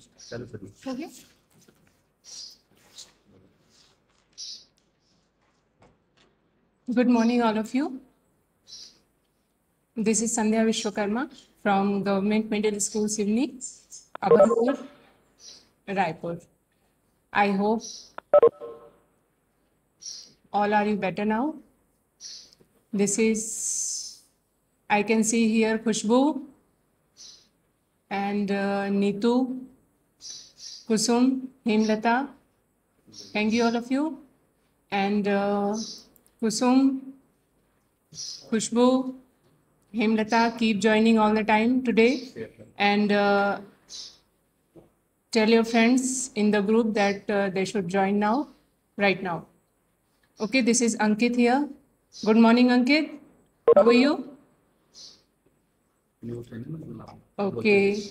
the Okay. Good morning, all of you. This is Sandhya Vishwakarma from Government Middle School, Sivni, Abhanpur, Raipur. I hope all are you better now? This is, I can see here Pushbu and uh, Nitu Kusum, Hemlata. Thank you, all of you. And uh, Kusum, Kushbu, Hemlata, keep joining all the time today. And uh, tell your friends in the group that uh, they should join now, right now. Okay, this is Ankit here. Good morning, Ankit. How are you? Okay.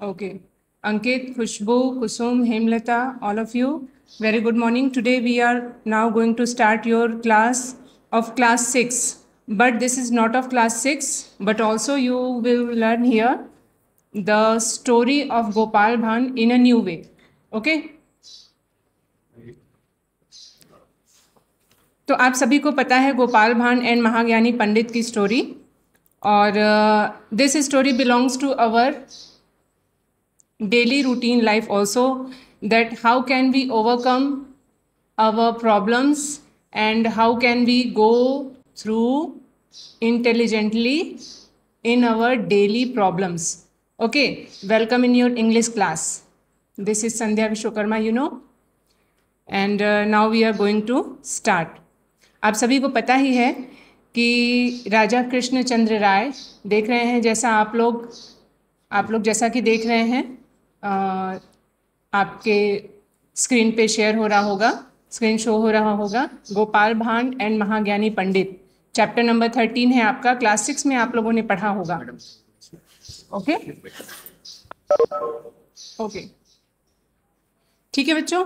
Okay. Ankit, Khushbu, Kusum, Hemlata, all of you. Very good morning. Today we are now going to start your class of class 6. But this is not of class 6, but also you will learn here the story of Gopal Bhan in a new way. Okay? तो आप सभी को पता है गोपाल भान and Mahagyani पंडित की story और this story belongs to our daily routine life also that how can we overcome our problems and how can we go through intelligently in our daily problems okay welcome in your english class this is sandhya vishwakarma you know and and now we are going to start आप सभी को पता ही है कि राजा कृष्णचंद्र राय देख रहे हैं जैसा आप लोग आप लोग जैसा कि देख रहे हैं आपके स्क्रीन पे शेयर हो रहा होगा स्क्रीन शो हो रहा होगा गोपाल भांड एंड Mahagyani Pandit chapter number thirteen है आपका क्लास सिक्स में आप लोगों ने पढ़ा होगा ओके ओके ठीक है बच्चों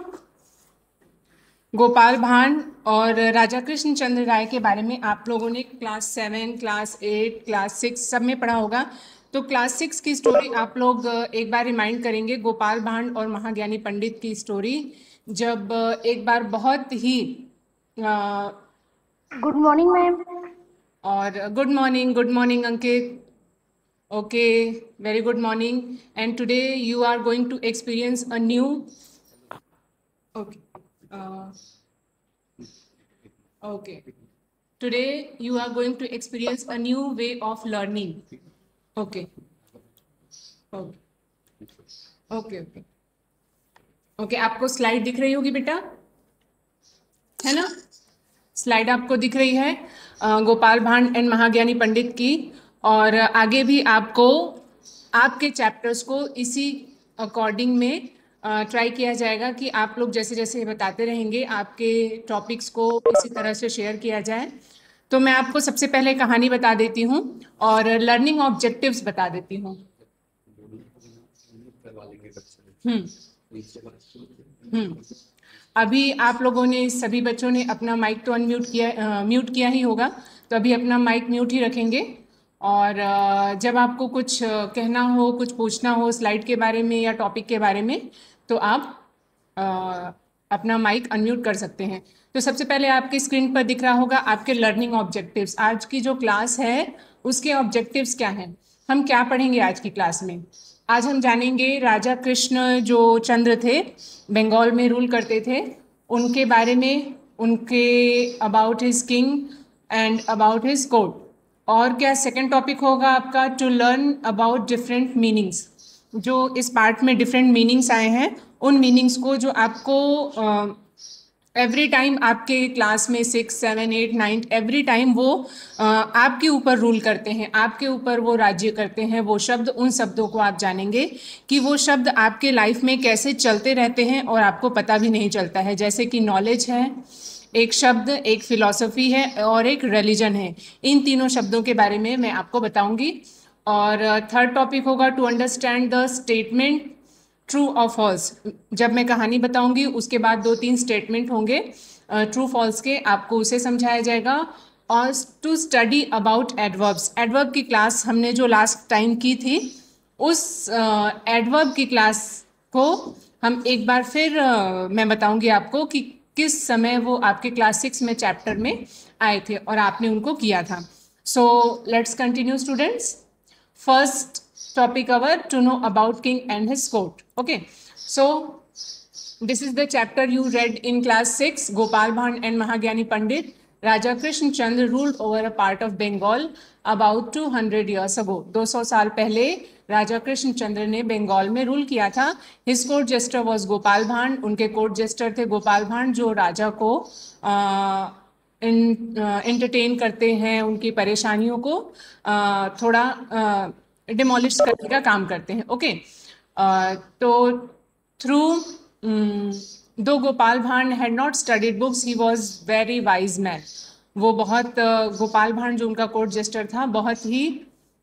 गोपाल भान और राजा कृष्ण चंद्र राय के बारे में आप लोगों ने class seven class eight class six सब में पढ़ा होगा तो क्लास सिक्स की स्टोरी आप लोग एक बार रिमाइंड करेंगे गोपाल भांड और महाज्ञानी पंडित की स्टोरी जब एक बार बहुत ही गुड मॉर्निंग मैम और good morning good morning Ankit okay very good morning and today you are going to experience a new okay okay today you are going to experience a new way of learning okay okay okay okay आपको slide दिख रही होगी बेटा है ना slide आपको दिख रही है गोपाल भांड एंड महाज्ञानी पंडित की और आगे भी आपको आपके चैप्टर्स को इसी अकॉर्डिंग में ट्राई किया जाएगा कि आप लोग जैसे जैसे बताते रहेंगे आपके टॉपिक्स को इसी तरह से शेयर किया जाए तो मैं आपको सबसे पहले कहानी बता देती हूँ और लर्निंग ऑब्जेक्टिव्स बता देती हूँ हम्म। हम्म। अभी आप लोगों ने सभी बच्चों ने अपना माइक तो अनम्यूट किया म्यूट किया ही होगा तो अभी अपना माइक म्यूट ही रखेंगे और जब आपको कुछ कहना हो कुछ पूछना हो स्लाइड के बारे में या टॉपिक के बारे में तो आप अपना माइक अनम्यूट कर सकते हैं तो सबसे पहले आपकी स्क्रीन पर दिख रहा होगा आपके लर्निंग ऑब्जेक्टिव्स आज की जो क्लास है उसके ऑब्जेक्टिव्स क्या हैं हम क्या पढ़ेंगे आज की क्लास में आज हम जानेंगे राजा कृष्ण जो चंद्र थे बंगाल में रूल करते थे उनके बारे में उनके about his king and about his court और क्या सेकंड टॉपिक होगा आपका to learn about different meanings जो इस पार्ट में डिफरेंट मीनिंग्स आए हैं उन मीनिंग्स को जो आपको एवरी uh, टाइम आपके क्लास में six seven eight ninth every time वो uh, आपके ऊपर रूल करते हैं आपके ऊपर वो राज्य करते हैं वो शब्द उन शब्दों को आप जानेंगे कि वो शब्द आपके लाइफ में कैसे चलते रहते हैं और आपको पता भी नहीं चलता है जैसे कि नॉलेज है एक शब्द एक फ़िलॉसफी है और एक रिलीजन है इन तीनों शब्दों के बारे में मैं आपको बताऊंगी और थर्ड uh, टॉपिक होगा to understand the statement true और फॉल्स जब मैं कहानी बताऊंगी उसके बाद दो तीन स्टेटमेंट होंगे ट्रू uh, फॉल्स के आपको उसे समझाया जाएगा और to study about adverbs adverb की क्लास हमने जो लास्ट टाइम की थी उस एडवर्ब uh, की क्लास को हम एक बार फिर uh, मैं बताऊंगी आपको कि किस समय वो आपके क्लास सिक्स में चैप्टर में आए थे और आपने उनको किया था so let's continue students first topic our to know about king and his court okay so this is the chapter you read in class 6 gopal bhand and mahagyani pandit raja krishna chandra ruled over a part of bengal about 200 years ago 200 saal pehle Raja Krishna Chandra ने बंगाल में rule किया था his court jester was Gopal Bhand उनके court Juster थे गोपाल भांड जो राजा को entertain करते हैं उनकी परेशानियों को थोड़ा डिमोलिश करने का काम करते हैं ओके तो through though Gopal Bhand had not studied books he was very wise man वो बहुत गोपाल भांड जो उनका कोर्ट जस्टर था बहुत ही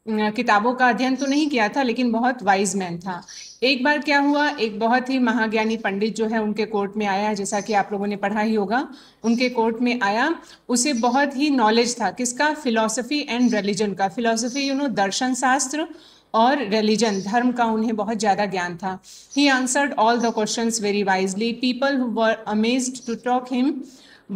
किताबों का अध्ययन तो नहीं किया था लेकिन बहुत वाइज मैन था एक बार क्या हुआ एक बहुत ही महाज्ञानी पंडित जो है उनके कोर्ट में आया जैसा कि आप लोगों ने पढ़ा ही होगा उनके कोर्ट में आया उसे बहुत ही नॉलेज था किसका फिलॉसफी एंड रिलीजन का फिलॉसफी यू नो दर्शन शास्त्र और रिलीजन धर्म का उन्हें बहुत ज़्यादा ज्ञान था he answered all the question very wisely people who were amazed to talk him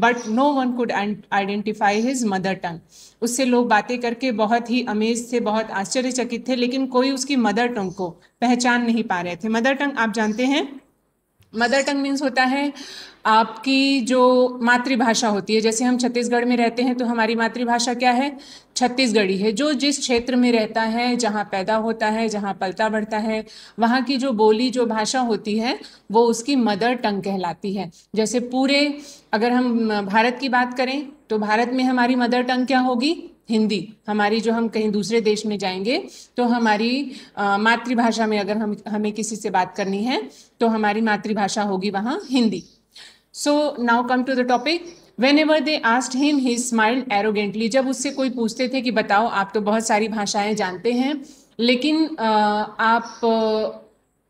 but no one could identify his mother tongue उससे लोग बातें करके बहुत ही अमेज थे बहुत आश्चर्यचकित थे लेकिन कोई उसकी मदर टंग को पहचान नहीं पा रहे थे मदर टंग आप जानते हैं मदर टंग मीन्स होता है आपकी जो मातृभाषा होती है जैसे हम छत्तीसगढ़ में रहते हैं तो हमारी मातृभाषा क्या है छत्तीसगढ़ी है जो जिस क्षेत्र में रहता है जहाँ पैदा होता है जहाँ पलता बढ़ता है वहाँ की जो बोली जो भाषा होती है वो उसकी मदर टंग कहलाती है जैसे पूरे अगर हम भारत की बात करें तो भारत में हमारी मदर टंग क्या होगी हिंदी हमारी जो हम कहीं दूसरे देश में जाएंगे तो हमारी मातृभाषा में अगर हम हमें किसी से बात करनी है तो हमारी मातृभाषा होगी वहाँ Hindi so now come to the topic whenever they asked him he smiled arrogantly जब उससे कोई पूछते थे कि बताओ आप तो बहुत सारी भाषाएं जानते हैं लेकिन आ, आप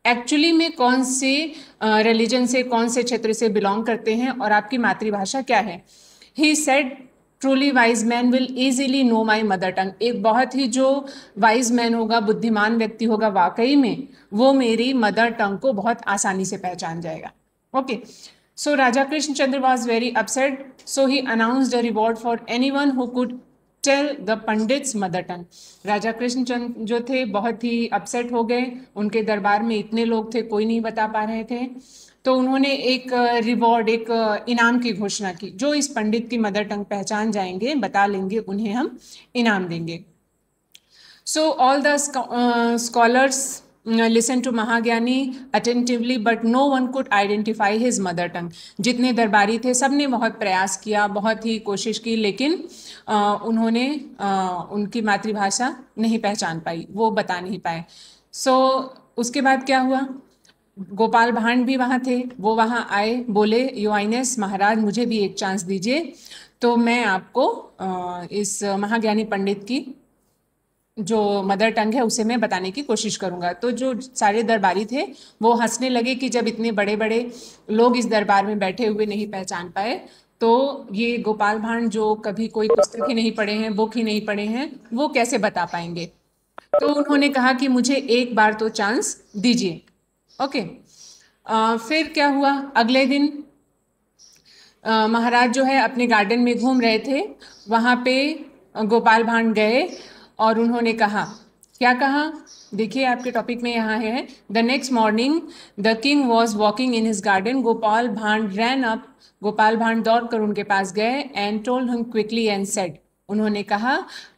एक्चुअली में कौन से रिलीजन से कौन से क्षेत्र से बिलोंग करते हैं और आपकी मातृभाषा क्या है he said truly wise man will easily know my mother tongue एक बहुत ही जो वाइज मैन होगा बुद्धिमान व्यक्ति होगा वाकई में वो मेरी मदर टंग को बहुत आसानी से पहचान जाएगा okay so Raja Krishna Chandra was very upset so he announce the reward for anyone who could tell the pandits mother tongue Raja Krishna Chand जो थे बहुत ही अपसेट हो गए उनके दरबार में इतने लोग थे कोई नहीं बता पा रहे थे तो उन्होंने एक रिवॉर्ड एक इनाम की घोषणा की जो इस पंडित की मदर टंग पहचान जाएंगे बता लेंगे उन्हें हम इनाम देंगे so all the scholars listen to Mahagyani attentively but no one could identify his mother tongue जितने दरबारी थे सब ने बहुत प्रयास किया बहुत ही कोशिश की लेकिन आ, उन्होंने आ, उनकी मातृभाषा नहीं पहचान पाई वो बता नहीं पाए सो so, उसके बाद क्या हुआ गोपाल भांड भी वहाँ थे वो वहाँ आए बोले आइनेस महाराज मुझे भी एक चांस दीजिए तो मैं आपको इस महाज्ञानी पंडित की जो मदर टंग है उसे मैं बताने की कोशिश करूँगा तो जो सारे दरबारी थे वो हंसने लगे कि जब इतने बड़े बड़े लोग इस दरबार में बैठे हुए नहीं पहचान पाए तो ये गोपाल भांड जो कभी कोई पुस्तक ही नहीं पढ़े हैं बुक ही नहीं पढ़े हैं वो कैसे बता पाएंगे तो उन्होंने कहा कि मुझे एक बार तो चांस दीजिए ओके आ, uh, फिर क्या हुआ अगले दिन uh, महाराज जो है अपने गार्डन में घूम रहे थे वहाँ पे uh, गोपाल भांड गए और उन्होंने कहा क्या कहा देखिए आपके टॉपिक में यहाँ है the next morning the king was walking in his garden Gopal Bhand ran up Gopal भांड दौड़ कर उनके पास गए and told him quickly and said उन्होंने कहा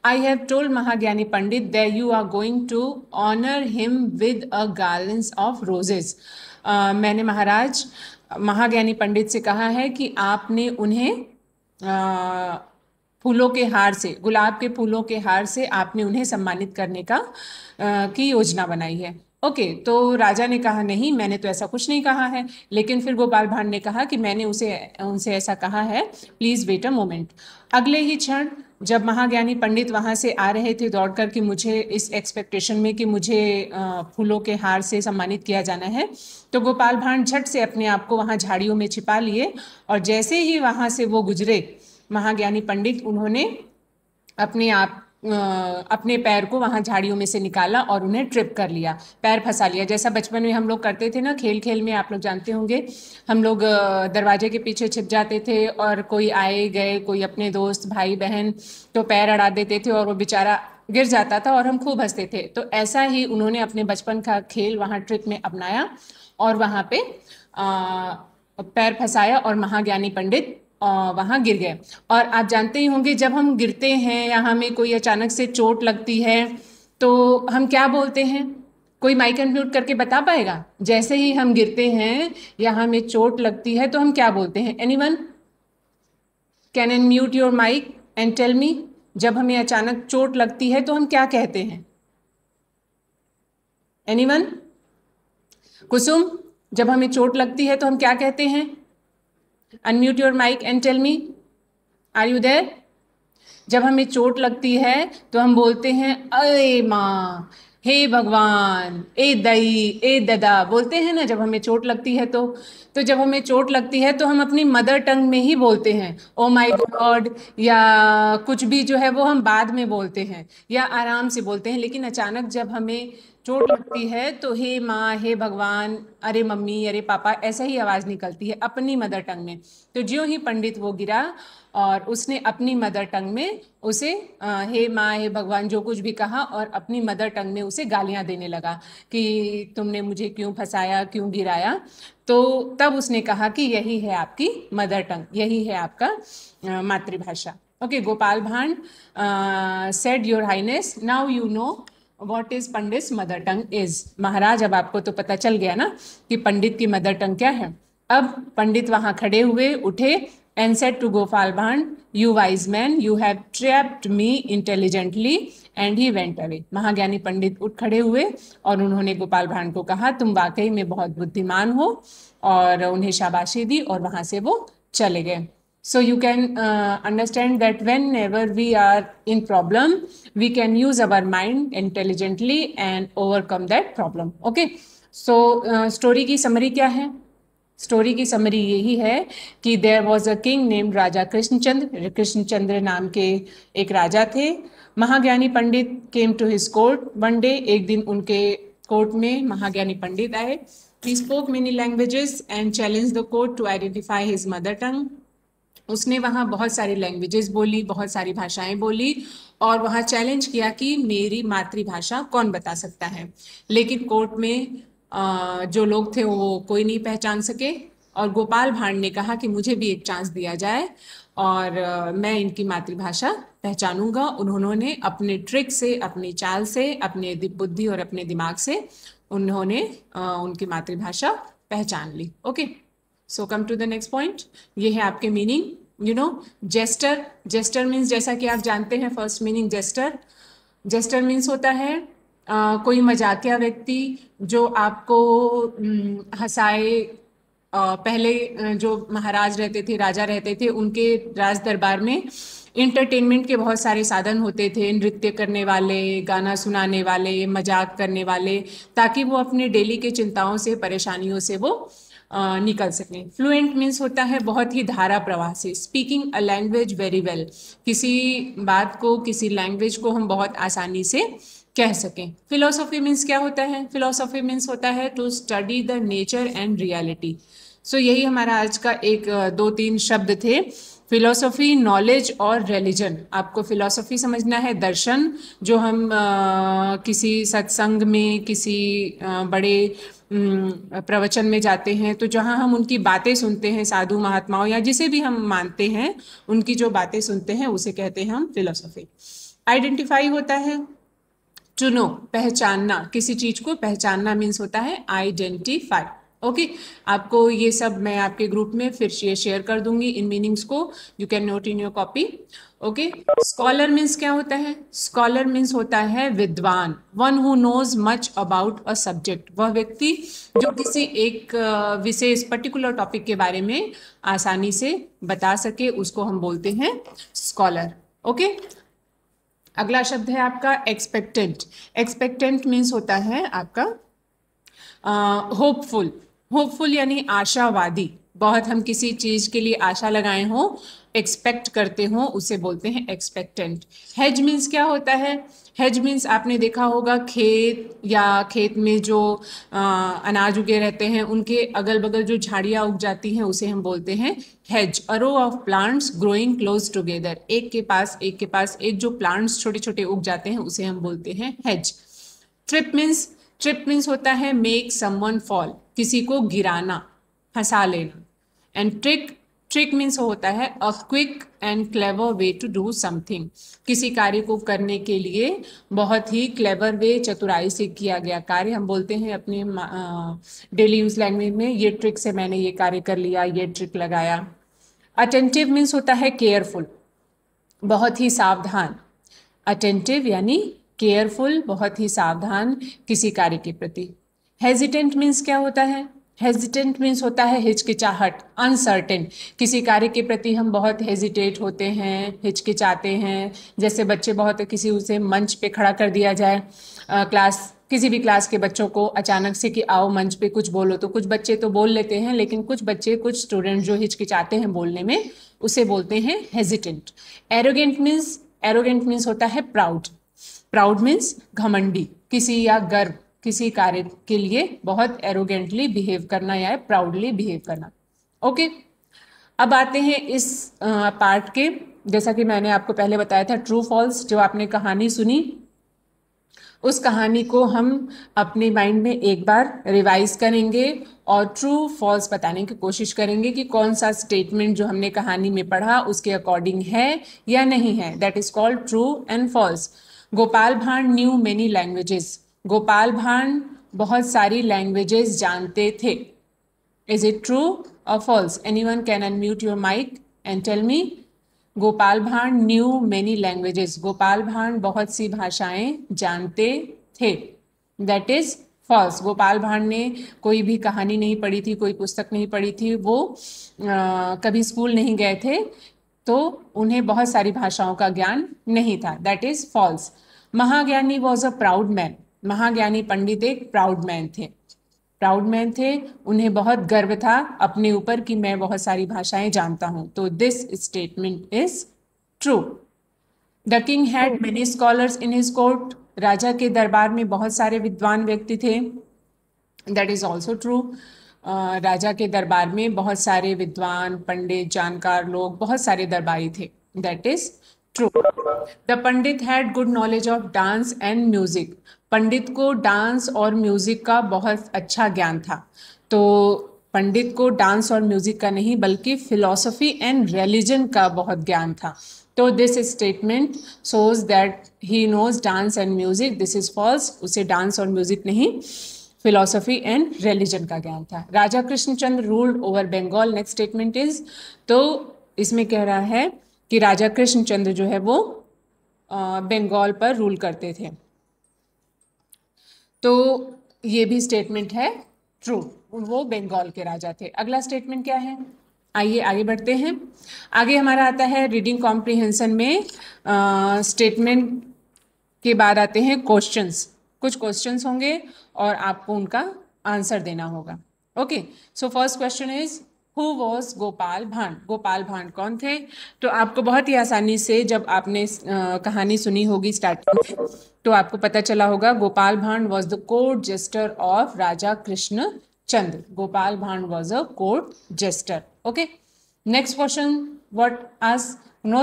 I have told Mahagyani Pandit they you are going to honour him with a garlands of roses मैंने महाराज महाज्ञानी पंडित से कहा है कि आपने उन्हें uh, फूलों के हार से गुलाब के फूलों के हार से आपने उन्हें सम्मानित करने का आ, uh, की योजना बनाई है ओके okay, तो राजा ने कहा नहीं मैंने तो ऐसा कुछ नहीं कहा है लेकिन फिर गोपाल भांड ने कहा कि मैंने उसे उनसे ऐसा कहा है प्लीज़ वेट अ मोमेंट अगले ही क्षण जब महाज्ञानी पंडित वहाँ से आ रहे थे दौड़ कर कि मुझे इस एक्सपेक्टेशन में कि मुझे फूलों के हार से सम्मानित किया जाना है तो गोपाल भांड झट से अपने आप को वहाँ झाड़ियों में छिपा लिए और जैसे ही वहाँ से वो गुजरे महाज्ञानी पंडित उन्होंने अपने आप अपने पैर को वहाँ झाड़ियों में से निकाला और उन्हें ट्रिप कर लिया पैर फंसा लिया जैसा बचपन में हम लोग करते थे ना खेल खेल में आप लोग जानते होंगे हम लोग दरवाजे के पीछे छिप जाते थे और कोई आए गए कोई अपने दोस्त भाई बहन तो पैर अड़ा देते थे और वो बेचारा गिर जाता था और हम खूब हंसते थे तो ऐसा ही उन्होंने अपने बचपन का खेल वहाँ ट्रिप में अपनाया और वहाँ पे पैर फंसाया और महाज्ञानी पंडित वहाँ गिर गए और आप जानते ही होंगे जब हम गिरते हैं या हमें कोई अचानक से चोट लगती है तो हम क्या बोलते हैं कोई माइक अनम्यूट करके बता पाएगा जैसे ही हम गिरते हैं या हमें चोट लगती है तो हम क्या बोलते हैं anyone can unmute your mic and tell me जब हमें अचानक चोट लगती है तो हम क्या कहते हैं एनी वन कुसुम जब हमें चोट लगती है तो हम क्या कहते हैं unmute your mic and tell me are you there जब हमें चोट लगती है तो हम बोलते हैं अरे माँ हे भगवान ए दई ए ददा बोलते हैं ना जब हमें चोट लगती है तो तो जब हमें चोट लगती है तो हम अपनी मदर टंग में ही बोलते हैं ओ माय गॉड या कुछ भी जो है वो हम बाद में बोलते हैं या आराम से बोलते हैं लेकिन अचानक जब हमें चोट लगती है तो हे माँ हे भगवान अरे मम्मी अरे पापा ऐसा ही आवाज़ निकलती है अपनी मदर टंग में तो ज्यों ही पंडित वो गिरा और उसने अपनी मदर टंग में उसे आ, हे माँ हे भगवान जो कुछ भी कहा और अपनी मदर टंग में उसे गालियाँ देने लगा कि तुमने मुझे क्यों फंसाया क्यों गिराया तो तब उसने कहा कि यही है आपकी मदर टंग यही है आपका मातृभाषा okay Gopal Bhand said your highness now you know what is Pandit mother tongue is Maharaj अब आपको तो पता चल गया ना कि पंडित की मदर टंग क्या है अब पंडित वहाँ खड़े हुए उठे and said to Gopal Bhand, You wise man, you have trapped me intelligently. And he went away Mahagyani Pandit उठ खड़े हुए और उन्होंने गोपाल भांड को कहा तुम वाकई में बहुत बुद्धिमान हो और उन्हें शाबाशी दी और वहाँ से वो चले गए so you can uh, understand that whenever we are in problem we can use our mind intelligently and overcome that problem okay so uh, story ki summary kya hai story की समरी यही है कि there was a king name Raja Krishnachandra Krishnachandra नाम के एक राजा थे Mahagyani Pandit came to his court one day एक दिन उनके कोर्ट में महाज्ञानी पंडित आए he spoke many languages and challenge the court to identify his mother tongue उसने वहाँ बहुत सारी लैंग्वेजेस बोली बहुत सारी भाषाएं बोली और वहाँ चैलेंज किया कि मेरी मातृभाषा कौन बता सकता है लेकिन कोर्ट में जो लोग थे वो कोई नहीं पहचान सके और गोपाल भांड ने कहा कि मुझे भी एक चांस दिया जाए और मैं इनकी मातृभाषा पहचानूंगा उन्होंने अपने ट्रिक से अपनी चाल से अपने बुद्धि और अपने दिमाग से उन्होंने उनकी मातृभाषा पहचान ली okay so come to the next point ये है आपके meaning you know jester jester means जैसा कि आप जानते हैं first meaning jester jester means होता है आ, कोई मजाकिया व्यक्ति जो आपको हंसाए पहले जो महाराज रहते थे राजा रहते थे उनके राज दरबार में इंटरटेनमेंट के बहुत सारे साधन होते थे नृत्य करने वाले गाना सुनाने वाले मजाक करने वाले ताकि वो अपने डेली के चिंताओं से परेशानियों से वो आ, निकल सकें फ्लुएंट मीन्स होता है बहुत ही धारा प्रवाह से speaking a language very well किसी बात को किसी लैंग्वेज को हम बहुत आसानी से कह सकें फिलोसॉफी मीन्स क्या होता है फिलोसॉफी मीन्स होता है to study the nature and reality so यही हमारा आज का एक दो तीन शब्द थे फिलोसॉफी नॉलेज और रिलीजन आपको फिलोसॉफी समझना है दर्शन जो हम आ, किसी सत्संग में किसी आ, बड़े प्रवचन में जाते हैं तो जहाँ हम उनकी बातें सुनते हैं साधु महात्माओं या जिसे भी हम मानते हैं उनकी जो बातें सुनते हैं उसे कहते हैं हम फिलोसॉफी आइडेंटिफाई होता है टू नो पहचानना किसी चीज़ को पहचानना मीन्स होता है आइडेंटिफाई ओके okay, आपको ये सब मैं आपके ग्रुप में फिर शेयर कर दूंगी इन मीनिंग्स को you can note in your copy okay scholar means क्या होता है स्कॉलर मीन्स होता है विद्वान one who knows much about a subject वह व्यक्ति जो किसी एक विशेष पर्टिकुलर टॉपिक के बारे में आसानी से बता सके उसको हम बोलते हैं स्कॉलर ओके okay? अगला शब्द है आपका एक्सपेक्टेंट एक्सपेक्टेंट मीन्स होता है आपका होपफुल होपफुल यानी आशावादी बहुत हम किसी चीज़ के लिए आशा लगाए हों एक्सपेक्ट करते हों उसे बोलते हैं एक्सपेक्टेंट हेज मीन्स क्या होता है हेज मीन्स आपने देखा होगा खेत या खेत में जो आ, अनाज उगे रहते हैं उनके अगल बगल जो झाड़ियाँ उग जाती हैं उसे हम बोलते हैं hedge a row of plants growing close together एक के पास एक के पास एक जो प्लांट्स छोटे छोटे उग जाते हैं उसे हम बोलते हैं hedge trip means trip means होता है मेक समवन फॉल किसी को गिराना फंसा लेना एंड ट्रिक ट्रिक मीन्स होता है a quick and clever way to do something किसी कार्य को करने के लिए बहुत ही क्लेवर वे चतुराई से किया गया कार्य हम बोलते हैं अपने डेली यूज लैंग्वेज में ये ट्रिक से मैंने ये कार्य कर लिया ये ट्रिक लगाया अटेंटिव मीन्स होता है केयरफुल बहुत ही सावधान अटेंटिव यानी केयरफुल बहुत ही सावधान किसी कार्य के प्रति हेजिटेंट मीन्स क्या होता है हेजिटेंट मीन्स होता है हिचकिचाहट अनसर्टेन किसी कार्य के प्रति हम बहुत हेजिटेट होते हैं हिचकिचाते हैं जैसे बच्चे बहुत किसी उसे मंच पे खड़ा कर दिया जाए आ, क्लास किसी भी क्लास के बच्चों को अचानक से कि आओ मंच पे कुछ बोलो तो कुछ बच्चे तो बोल लेते हैं लेकिन कुछ बच्चे कुछ स्टूडेंट जो हिचकिचाते हैं बोलने में उसे बोलते हैं hesitant arrogant means arrogant means होता है प्राउड प्राउड मीन्स घमंडी किसी या गर्व किसी कार्य के लिए बहुत एरोगेंटली बिहेव करना या प्राउडली बिहेव करना ओके अब आते हैं इस पार्ट के जैसा कि मैंने आपको पहले बताया था ट्रू फॉल्स जो आपने कहानी सुनी उस कहानी को हम अपने माइंड में एक बार रिवाइज करेंगे और ट्रू फॉल्स बताने की कोशिश करेंगे कि कौन सा स्टेटमेंट जो हमने कहानी में पढ़ा उसके अकॉर्डिंग है या नहीं है that is called true and false Gopal Bhand knew many languages Gopal भांड बहुत सारी लैंग्वेजेस जानते थे इज इट ट्रू और false anyone can unmute your mic and tell me Gopal Bhand knew many languages Gopal भांड बहुत सी भाषाएं जानते थे दैट इज फॉल्स गोपाल भांड ने कोई भी कहानी नहीं पढ़ी थी कोई पुस्तक नहीं पढ़ी थी वो आ, कभी स्कूल नहीं गए थे तो उन्हें बहुत सारी भाषाओं का ज्ञान नहीं था that is false Mahagyani was a proud man Mahagyani Pandit एक प्राउड मैन थे प्राउड मैन थे उन्हें बहुत गर्व था अपने ऊपर कि मैं बहुत सारी भाषाएं जानता हूं तो this statement is true the king had many scholars in his court राजा के दरबार में बहुत सारे विद्वान व्यक्ति थे दैट इज ऑल्सो ट्रू राजा के दरबार में बहुत सारे विद्वान पंडित जानकार लोग बहुत सारे दरबारी थे that is true the pandit had good knowledge of dance and music पंडित को डांस और म्यूज़िक का बहुत अच्छा ज्ञान था तो पंडित को डांस और म्यूज़िक का नहीं बल्कि फिलॉसफी एंड रिलीजन का बहुत ज्ञान था तो this statement shows that he knows dance and music this is false उसे डांस और म्यूज़िक नहीं फिलोसफी एंड रिलीजन का ज्ञान था Raja Krishnachandra ruled over Bengal next statement is तो इसमें कह रहा है कि राजा कृष्णचंद्र जो है वो बंगाल पर रूल करते थे तो ये भी स्टेटमेंट है ट्रू वो बंगाल के राजा थे अगला स्टेटमेंट क्या है आइए आगे बढ़ते हैं आगे हमारा आता है रीडिंग कॉम्प्रिहेंसन में स्टेटमेंट के बाद आते हैं क्वेश्चंस कुछ क्वेश्चंस होंगे और आपको उनका आंसर देना होगा okay so first question is who was Gopal Bhand Gopal भांड कौन थे तो आपको बहुत ही आसानी से जब आपने कहानी सुनी होगी स्टार्टिंग में तो आपको पता चला होगा Gopal Bhand was the court jester of Raja Krishna Chandra Gopal Bhand was a court jester okay next question what आज नो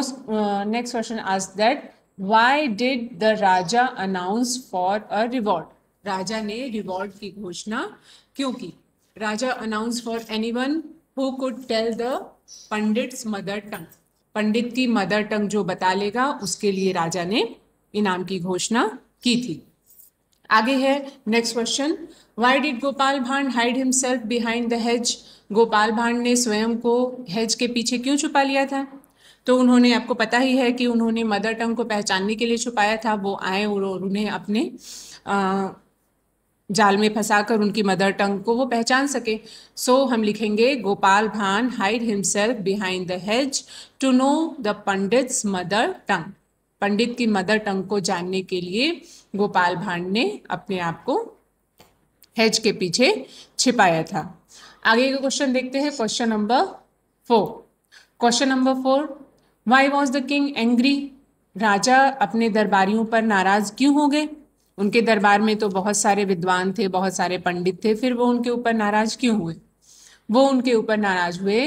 नेक्स्ट क्वेश्चन आज that why did the Raja announce for a reward राजा ने रिवॉर्ड की घोषणा क्यों की Raja announce for anyone who could tell the pandit's mother tongue पंडित की मदर टंग जो बता लेगा उसके लिए राजा ने इनाम की घोषणा की थी आगे है next question why did Gopal Bhand hide himself behind the hedge गोपाल भांड ने स्वयं को हेज के पीछे क्यों छुपा लिया था तो उन्होंने आपको पता ही है कि उन्होंने मदर टंग को पहचानने के लिए छुपाया था वो आए और उन्हें अपने आ, जाल में फंसाकर उनकी मदर टंग को वो पहचान सके सो so, हम लिखेंगे Gopal Bhan hide himself behind the hedge to know the pandits mother tongue पंडित की मदर टंग को जानने के लिए गोपाल भांड ने अपने आप को हेज के पीछे छिपाया था आगे का क्वेश्चन देखते हैं question number four question number four why was the king angry राजा अपने दरबारियों पर नाराज क्यों हो गए उनके दरबार में तो बहुत सारे विद्वान थे बहुत सारे पंडित थे फिर वो उनके ऊपर नाराज क्यों हुए वो उनके ऊपर नाराज हुए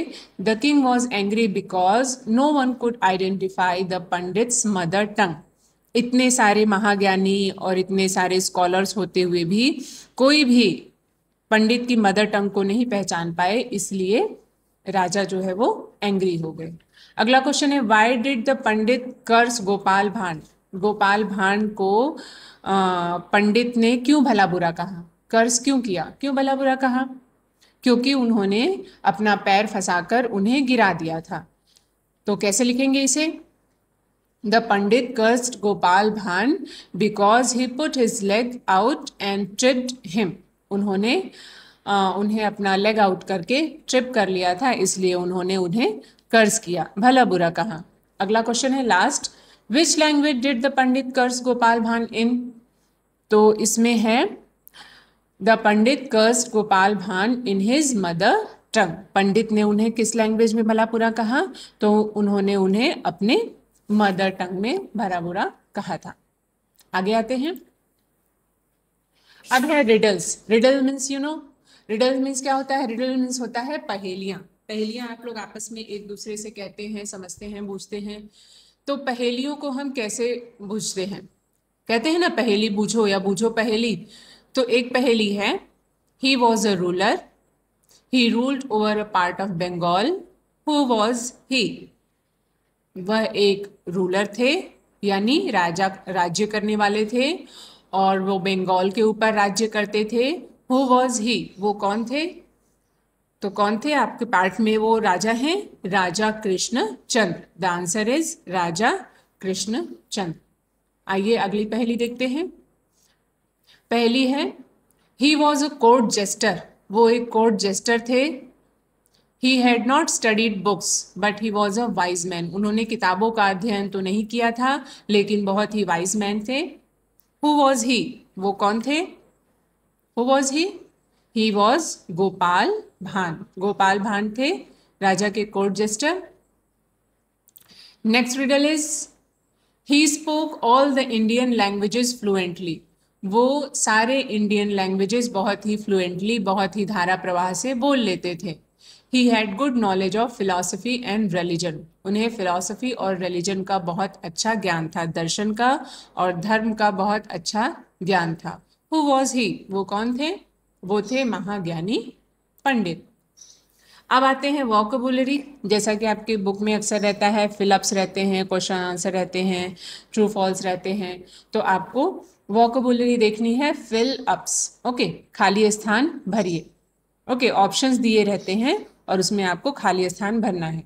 the king was angry because no one could identify the pandits mother tongue इतने सारे महाज्ञानी और इतने सारे स्कॉलर्स होते हुए भी कोई भी पंडित की मदर टंग को नहीं पहचान पाए इसलिए राजा जो है वो एंग्री हो गए अगला क्वेश्चन है why did the pandit curse Gopal Bhand Gopal भांड को पंडित ने क्यों भला बुरा कहा कर्ज क्यों किया क्यों भला बुरा कहा क्योंकि उन्होंने अपना पैर फंसाकर उन्हें गिरा दिया था तो कैसे लिखेंगे इसे the Pandit curse Gopal Bhan because he put his leg out and trip him उन्होंने आ, उन्हें अपना लेग आउट करके ट्रिप कर लिया था इसलिए उन्होंने उन्हें कर्ज किया भला बुरा कहा अगला क्वेश्चन है last which language did the pandit curse Gopal Bhan in तो इसमें है the pandit curse Gopal Bhan in his mother tongue पंडित ने उन्हें किस लैंग्वेज में भला पूरा कहा तो उन्होंने उन्हें अपने मदर टंग में भरा बुरा कहा था आगे आते हैं अब है riddles riddle means you know riddle means क्या होता है रिडल मीन्स होता है पहेलियां पहेलियां आप लोग आपस में एक दूसरे से कहते हैं समझते हैं बूझते हैं तो पहेलियों को हम कैसे बूझते हैं कहते हैं ना पहेली बूझो या बूझो पहेली तो एक पहेली है he was a ruler he ruled over a part of Bengal who was he वह एक रूलर थे यानी राजा राज्य करने वाले थे और वो बंगाल के ऊपर राज्य करते थे हु वॉज ही वो कौन थे तो कौन थे आपके पार्ट में वो राजा हैं Raja Krishna Chandra the answer is Raja Krishna Chandra आइए अगली पहली देखते हैं पहली है he was a court jester वो एक कोर्ट जेस्टर थे he had not studied books but he was a wise man उन्होंने किताबों का अध्ययन तो नहीं किया था लेकिन बहुत ही वाइज मैन थे हु वॉज ही वो कौन थे who was he he was Gopal Bhan Gopal Bhan थे राजा के court jester next riddle is he spoke all the Indian languages fluently वो सारे इंडियन लैंग्वेजेस बहुत ही फ्लुएंटली बहुत ही धारा प्रवाह से बोल लेते थे he had good knowledge of philosophy and religion उन्हें फिलासफी और रिलीजन का बहुत अच्छा ज्ञान था दर्शन का और धर्म का बहुत अच्छा ज्ञान था हु वॉज ही वो कौन थे वो थे महाज्ञानी पंडित अब आते हैं वॉकबुलरी जैसा कि आपके बुक में अक्सर रहता है फिलअप्स रहते हैं क्वेश्चन आंसर रहते हैं ट्रू फॉल्स रहते हैं तो आपको वॉकबुलरी देखनी है फिल अप्स ओके खाली स्थान भरिए ओके ऑप्शंस दिए रहते हैं और उसमें आपको खाली स्थान भरना है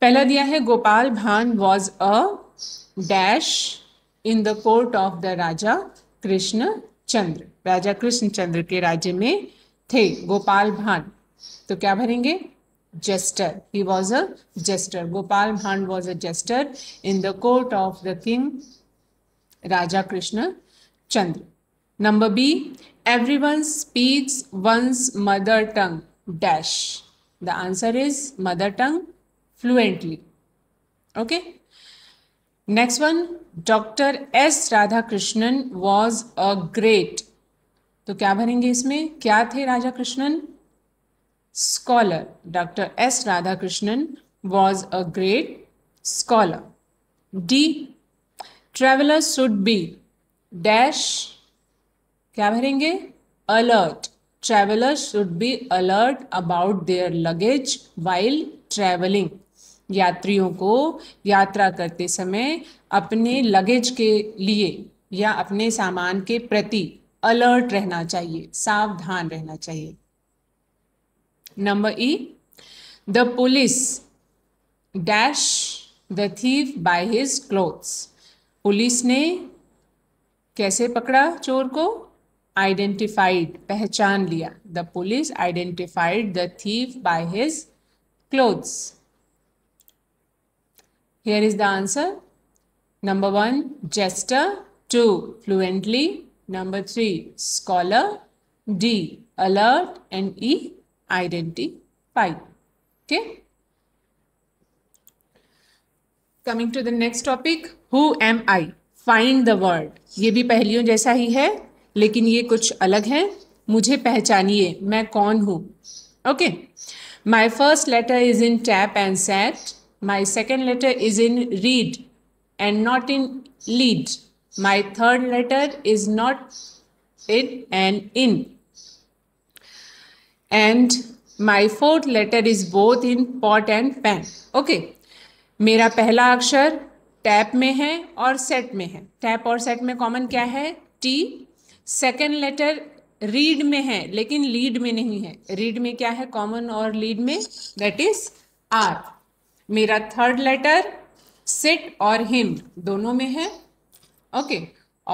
पहला दिया है Gopal Bhan was a dash in the court of the Raja Krishna Chandra Raja Krishna Chandra के राज्य में थे गोपाल भांड तो क्या भरेंगे jester he was a jester Gopal Bhand was a jester in the court of the king Raja Krishna Chandra number B everyone speaks one's mother tongue dash the answer is mother tongue fluently okay next one doctor S Radhakrishnan was a great तो क्या भरेंगे इसमें क्या थे Raja Krishnan scholar doctor S Radhakrishnan was a great scholar the traveller should be dash क्या भरेंगे alert traveller should be alert about their luggage while travelling यात्रियों को यात्रा करते समय अपने लगेज के लिए या अपने सामान के प्रति अलर्ट रहना चाहिए सावधान रहना चाहिए number E the police dash the thief by his clothes police ने कैसे पकड़ा चोर को आइडेंटिफाइड पहचान लिया the police identified the thief by his clothes here is the answer number one jester two fluently Number three, scholar. D, alert. And E, identify. Okay. Coming to the next topic, who am I? Find the word ये भी पहलियों जैसा ही है लेकिन ये कुछ अलग है मुझे पहचानिए मैं कौन हूँ okay my first letter is in tap and set my second letter is in read and not in lead My third letter is not in and in. And my fourth letter is both in pot and pan. Okay. मेरा पहला अक्षर tap में है और set में है tap और set में कॉमन क्या है टी सेकेंड लेटर रीड में है लेकिन लीड में नहीं है रीड में क्या है कॉमन और लीड में दैट इज आर मेरा थर्ड लेटर सिट और हिम दोनों में है ओके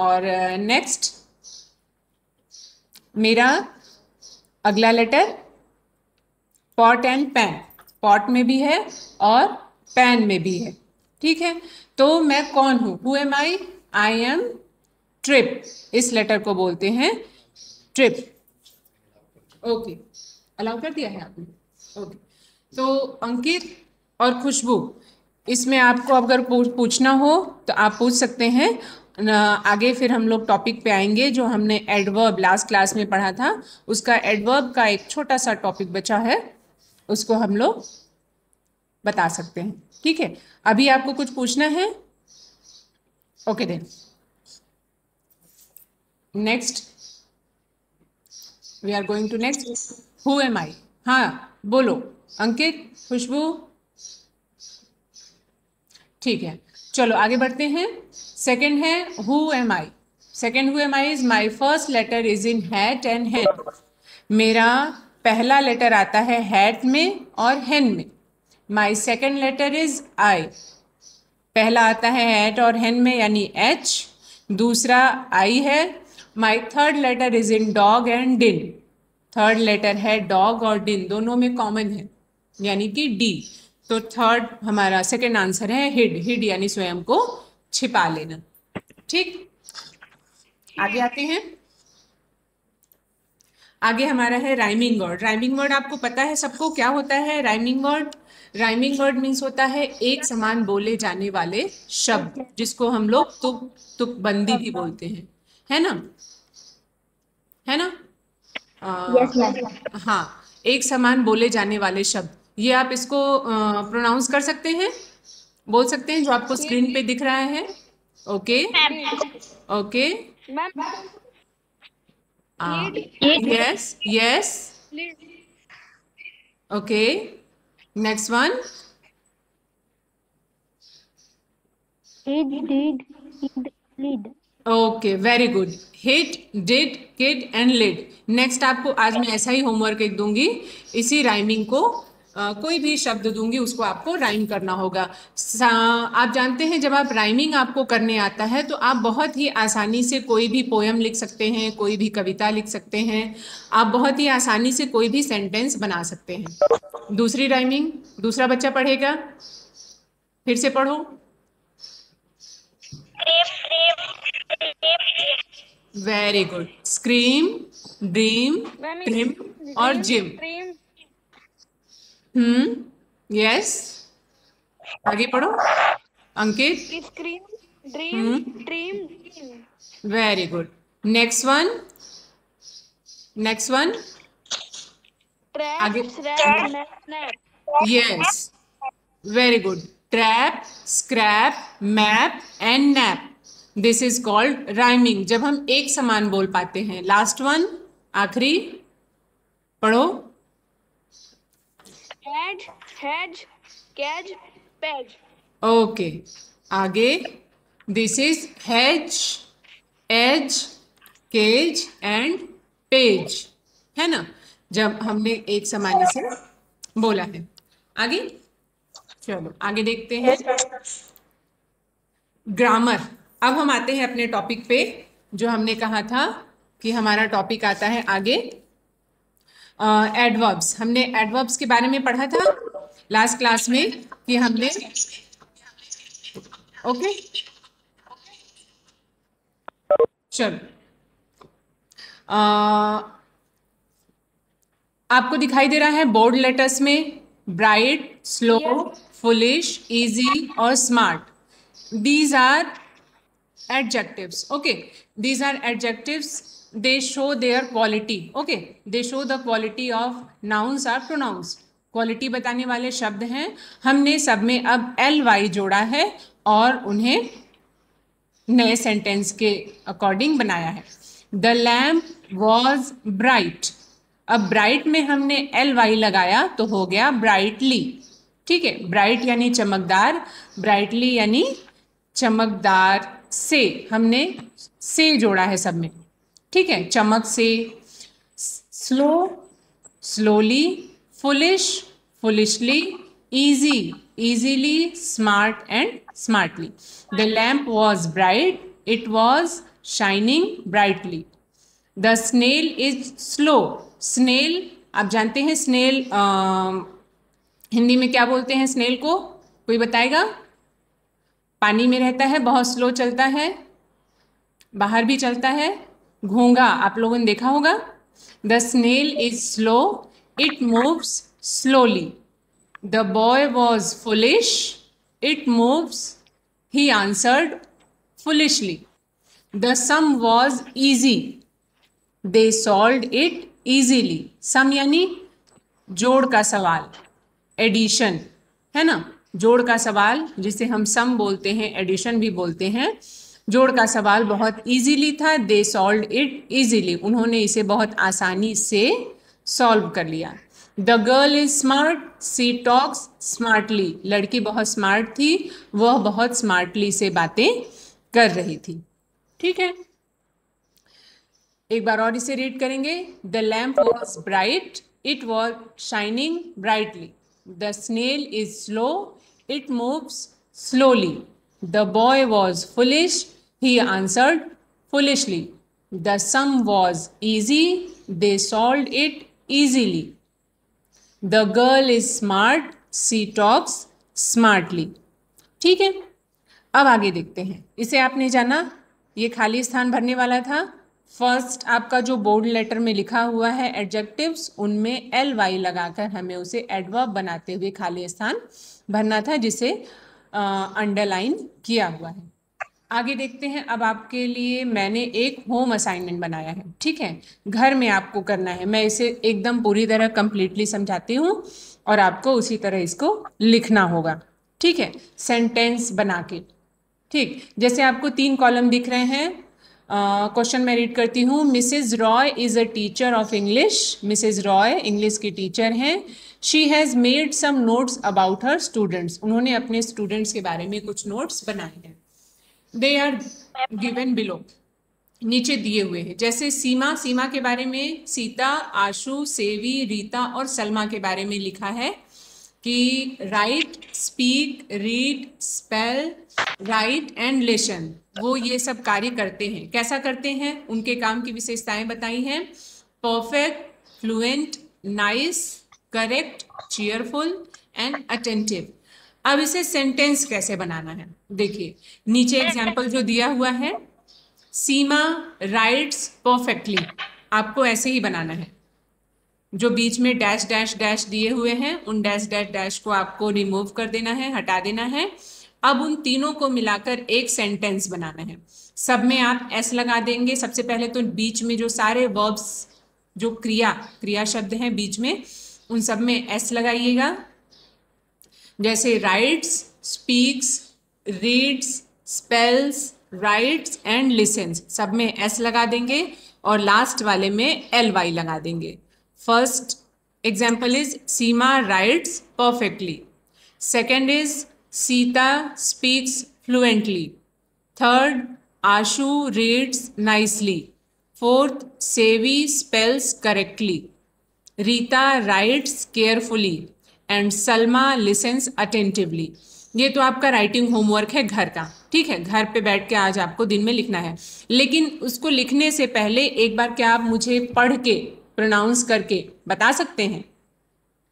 और नेक्स्ट uh, मेरा अगला लेटर पॉट एंड पैन पॉट में भी है और पैन में भी है ठीक है तो मैं कौन हूँ who am I I am trip इस लेटर को बोलते हैं ट्रिप ओके अलाउ कर दिया है आपने ओके तो अंकित और खुशबू इसमें आपको अगर पूछना हो तो आप पूछ सकते हैं आगे फिर हम लोग टॉपिक पे आएंगे जो हमने एडवर्ब लास्ट क्लास में पढ़ा था उसका एडवर्ब का एक छोटा सा टॉपिक बचा है उसको हम लोग बता सकते हैं ठीक है अभी आपको कुछ पूछना है okay then next we are going to next who am I हाँ बोलो अंकित खुशबू ठीक है चलो आगे बढ़ते हैं सेकंड है who am I second am I is my first letter is in hat and hen मेरा पहला लेटर आता है हैट में और हैन में my second letter is I पहला आता है हैट और हैन में यानी एच दूसरा आई है my third letter is in dog and din third letter है डॉग और डिन दोनों में कॉमन है यानी कि डी तो थर्ड हमारा सेकेंड आंसर है हिड हिड यानी स्वयं को छिपा लेना ठीक आगे आते हैं आगे हमारा है राइमिंग वर्ड राइमिंग वर्ड आपको पता है सबको क्या होता है rhyming word rhyming word means होता है एक समान बोले जाने वाले शब्द जिसको हम लोग तुक तुक बंदी भी बोलते हैं है ना है ना आ, हाँ एक समान बोले जाने वाले शब्द ये आप इसको प्रोनाउंस कर सकते हैं बोल सकते हैं जो आपको स्क्रीन पे दिख रहा है okay okay yes yes okay next one okay very good hit did kid and lid next आपको आज मैं ऐसा ही होमवर्क एक दूंगी इसी राइमिंग को कोई भी शब्द दूंगी उसको आपको राइम करना होगा आप जानते हैं जब आप राइमिंग आपको करने आता है तो आप बहुत ही आसानी से कोई भी पोयम लिख सकते हैं कोई भी कविता लिख सकते हैं आप बहुत ही आसानी से कोई भी सेंटेंस बना सकते हैं दूसरी राइमिंग दूसरा बच्चा पढ़ेगा फिर से पढ़ो very good scream dream dream और जिम हम्म hmm? यस आगे पढ़ो Ankit screen dream dream very good next one next one आगे yes very good trap scrap map and nap this is called rhyming जब हम एक समान बोल पाते हैं लास्ट वन आखिरी पढ़ो cage has cage page okay आगे this is has age cage and page है ना जब हमने एक सामान्य से बोला है आगे चलो आगे देखते हैं ग्रामर अब हम आते हैं अपने टॉपिक पे जो हमने कहा था कि हमारा टॉपिक आता है आगे एडवर्ब्स हमने एडवर्ब्स के बारे में पढ़ा था लास्ट क्लास में कि हमने ओके चलो आपको दिखाई दे रहा है बोर्ड लेटर्स में ब्राइट स्लो फुलिश इजी और smart these are adjectives okay these are adjectives they show their quality okay they show the quality of nouns or pronouns quality बताने वाले शब्द हैं हमने सब में अब एल वाई जोड़ा है और उन्हें नए सेंटेंस के अकॉर्डिंग बनाया है द लैम्प वॉज ब्राइट अब ब्राइट में हमने एल वाई लगाया तो हो गया ब्राइटली ठीक है ब्राइट यानी चमकदार ब्राइटली यानी चमकदार से हमने से जोड़ा है सब में ठीक है चमक से slow slowly foolish foolishly easy easily smart and smartly the lamp was bright it was shining brightly the snail is slow snail आप जानते हैं स्नेल हिंदी में क्या बोलते हैं स्नेल को कोई बताएगा पानी में रहता है बहुत स्लो चलता है बाहर भी चलता है घोंगा आप लोगों ने देखा होगा the snail is slow it moves slowly the boy was foolish it moves he answered foolishly the sum was easy they solve it easily sum यानी जोड़ का सवाल एडिशन है ना जोड़ का सवाल जिसे हम सम बोलते हैं एडिशन भी बोलते हैं जोड़ का सवाल बहुत इजीली था दे सॉल्व इट इजीली उन्होंने इसे बहुत आसानी से सॉल्व कर लिया the girl is smart she talks smartly लड़की बहुत स्मार्ट थी वह बहुत स्मार्टली से बातें कर रही थी ठीक है एक बार और इसे रीड करेंगे the lamp was bright it was shining brightly the snail is slow it moves slowly the boy was foolish He answered foolishly. The sum was easy. They solved it easily. The girl is smart. She talks smartly. ठीक है अब आगे देखते हैं इसे आपने जाना ये खाली स्थान भरने वाला था फर्स्ट आपका जो बोर्ड लेटर में लिखा हुआ है एडजेक्टिव्स उनमें एल वाई लगाकर हमें उसे एडवर्ब बनाते हुए खाली स्थान भरना था जिसे अंडरलाइन किया हुआ है आगे देखते हैं अब आपके लिए मैंने एक होम असाइनमेंट बनाया है ठीक है घर में आपको करना है मैं इसे एकदम पूरी तरह कंप्लीटली समझाती हूँ और आपको उसी तरह इसको लिखना होगा ठीक है सेंटेंस बना के ठीक जैसे आपको तीन कॉलम दिख रहे हैं क्वेश्चन मैं रीड करती हूँ Mrs Roy is a teacher of English Mrs Roy English की टीचर हैं she has made some notes about her students उन्होंने अपने स्टूडेंट्स के बारे में कुछ नोट्स बनाए हैं दे आर गिवन बिलो नीचे दिए हुए हैं जैसे सीमा सीमा के बारे में सीता आशु सेवी रीता और सलमा के बारे में लिखा है कि write speak read spell write and listen वो ये सब कार्य करते हैं कैसा करते हैं उनके काम की विशेषताएं बताई हैं perfect fluent nice correct cheerful and attentive अब इसे सेंटेंस कैसे बनाना है देखिए नीचे एग्जाम्पल जो दिया हुआ है सीमा राइट्स परफेक्टली आपको ऐसे ही बनाना है जो बीच में डैश डैश डैश दिए हुए हैं उन डैश डैश डैश को आपको रिमूव कर देना है हटा देना है अब उन तीनों को मिलाकर एक सेंटेंस बनाना है सब में आप एस लगा देंगे सबसे पहले तो बीच में जो सारे वर्ब्स जो क्रिया क्रिया शब्द हैं बीच में उन सब में एस लगाइएगा जैसे writes speaks reads spells writes and listens सब में एस लगा देंगे और लास्ट वाले में एल वाई लगा देंगे first example is Seema writes perfectly second is Sita speaks fluently third Ashu reads nicely fourth Savi spells correctly Rita writes carefully and Salma listens attentively ये तो आपका राइटिंग होमवर्क है घर का ठीक है घर पे बैठ के आज आपको दिन में लिखना है लेकिन उसको लिखने से पहले एक बार क्या आप मुझे पढ़ के प्रोनाउंस करके बता सकते हैं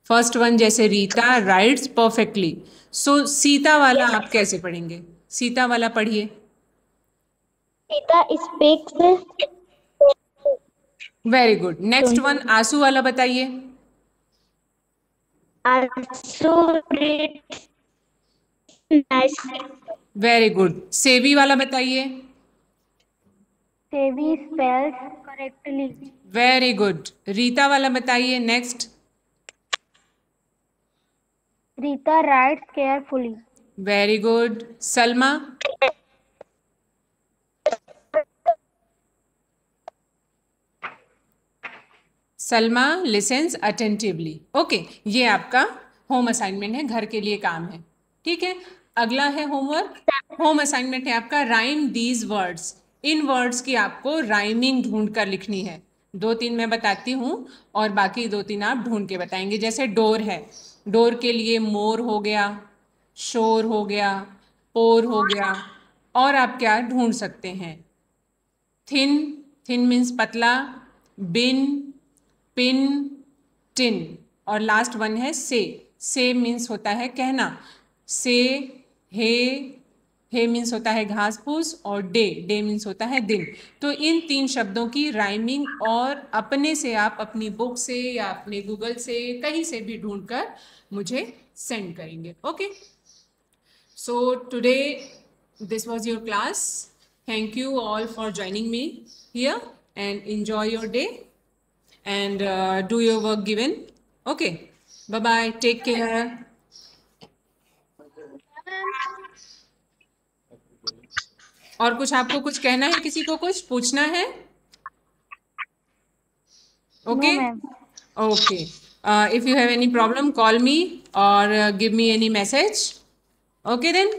फर्स्ट वन जैसे Rita writes perfectly so Sita वाला आप कैसे पढ़ेंगे सीता वाला पढ़िए Sita speaks very good next one Ansu वाला बताइए वेरी गुड सेवी वाला बताइए Savi spells correctly very good Rita वाला बताइए next Rita write carefully very good Salma Salma listens attentively okay ये आपका होम असाइनमेंट है घर के लिए काम है ठीक है अगला है होमवर्क होम असाइनमेंट है आपका राइम दीज वर्ड्स इन वर्ड्स की आपको राइमिंग ढूंढ कर लिखनी है दो तीन मैं बताती हूँ और बाकी दो तीन आप ढूंढ के बताएंगे जैसे डोर है डोर के लिए मोर हो गया शोर हो गया पोर हो गया और आप क्या ढूंढ सकते हैं थिन थिन मीन्स पतला बिन पिन टिन और लास्ट वन है से से मीन्स होता है कहना से हे हे मीन्स होता है घास फूस और डे डे मीन्स होता है दिन तो इन तीन शब्दों की राइमिंग और अपने से आप अपनी बुक से या अपने गूगल से कहीं से भी ढूंढकर मुझे सेंड करेंगे okay so today this was your class thank you all for joining me here and enjoy your day and uh, do your work given. Okay. Bye bye. Take care. और कुछ आपको कुछ कहना है किसी को कुछ पूछना है okay okay if you have any problem call me or give me any message okay then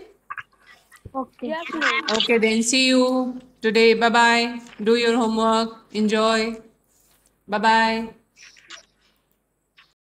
okay then see you today bye bye do your homework enjoy 拜拜。